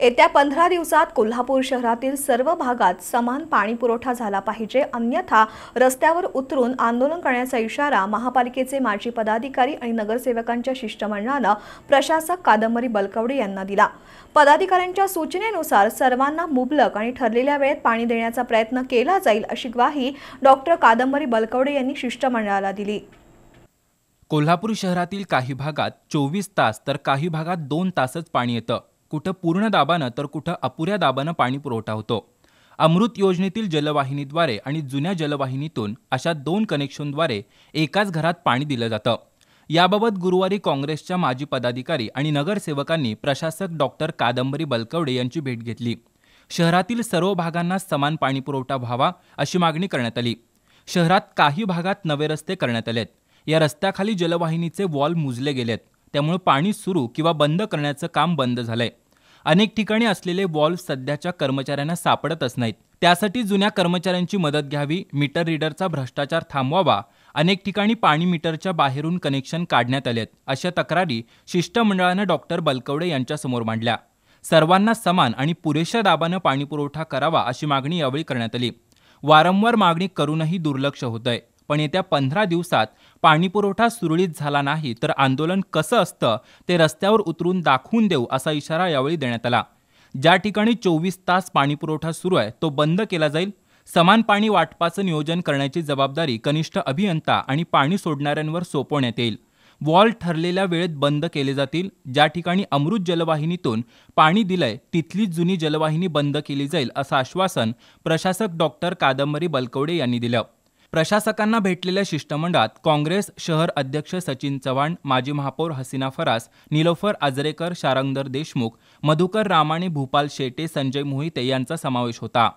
येत्या पंधरा दिवसात कोल्हापूर शहरातील सर्व भागात समान पाणी पुरवठा झाला पाहिजे अन्यथा रस्त्यावर उतरून आंदोलन करण्याचा इशारा महापालिकेचे माजी पदाधिकारी आणि नगरसेवकांच्या शिष्टमंडळानं प्रशासक कादंबरी बलकवडे यांना दिला पदाधिकाऱ्यांच्या सूचनेनुसार सर्वांना मुबलक आणि ठरलेल्या वेळेत पाणी देण्याचा प्रयत्न केला जाईल अशी ग्वाही डॉक्टर कादंबरी बलकवडे यांनी शिष्टमंडळाला दिली कोल्हापूर शहरातील काही भागात चोवीस तास तर काही भागात दोन तासच पाणी येतं कुठं पूर्ण दाबानं तर कुठं अपुऱ्या दाबानं पाणी पुरवठा होतो अमृत योजनेतील जलवाहिनीद्वारे आणि जुन्या जलवाहिनीतून अशा दोन कनेक्शनद्वारे एकाच घरात पाणी दिलं जातं याबाबत गुरुवारी काँग्रेसच्या माजी पदाधिकारी आणि नगरसेवकांनी प्रशासक डॉक्टर कादंबरी बलकवडे यांची भेट घेतली शहरातील सर्व भागांना समान पाणीपुरवठा व्हावा अशी मागणी करण्यात आली शहरात काही भागात नवे रस्ते करण्यात आलेत या रस्त्याखाली जलवाहिनीचे वॉल मुजले गेलेत त्यामुळे पाणी सुरू किंवा बंद करण्याचं काम बंद झालंय अनेक ठिकाणी असलेले वॉल्व सध्याच्या कर्मचाऱ्यांना सापडतच नाहीत त्यासाठी जुन्या कर्मचाऱ्यांची मदत घ्यावी मीटर रीडरचा भ्रष्टाचार थांबवावा अनेक ठिकाणी पाणी मीटरच्या बाहेरून कनेक्शन काढण्यात आलेत अशा तक्रारी शिष्टमंडळानं डॉक्टर बलकवडे यांच्यासमोर मांडल्या सर्वांना समान आणि पुरेशा दाबानं पाणीपुरवठा करावा अशी मागणी यावेळी करण्यात आली वारंवार मागणी करूनही दुर्लक्ष होत पण येत्या पंधरा दिवसात पाणीपुरवठा सुरळीत झाला नाही तर आंदोलन कसं असतं ते रस्त्यावर उतरून दाखवून देऊ असा इशारा यावेळी देण्यात आला ज्या ठिकाणी चोवीस तास पाणीपुरवठा सुरू आहे तो बंद केला जाईल समान पाणी वाटपाचं नियोजन करण्याची जबाबदारी कनिष्ठ अभियंता आणि पाणी सोडणाऱ्यांवर सोपवण्यात येईल वॉल ठरलेल्या वेळेत बंद केले जातील ज्या ठिकाणी अमृत जलवाहिनीतून पाणी दिलंय तिथलीच जुनी जलवाहिनी बंद केली जाईल असं आश्वासन प्रशासक डॉक्टर कादंबरी बलकवडे यांनी दिलं प्रशासकांना भेटलेल्या शिष्टमंडळात काँग्रेस शहर अध्यक्ष सचिन चव्हाण माजी महापौर हसीना फरास निलोफर आजरेकर शारंगदर देशमुख मधुकर रामाणे भूपाल शेटे संजय मोहिते यांचा समावेश होता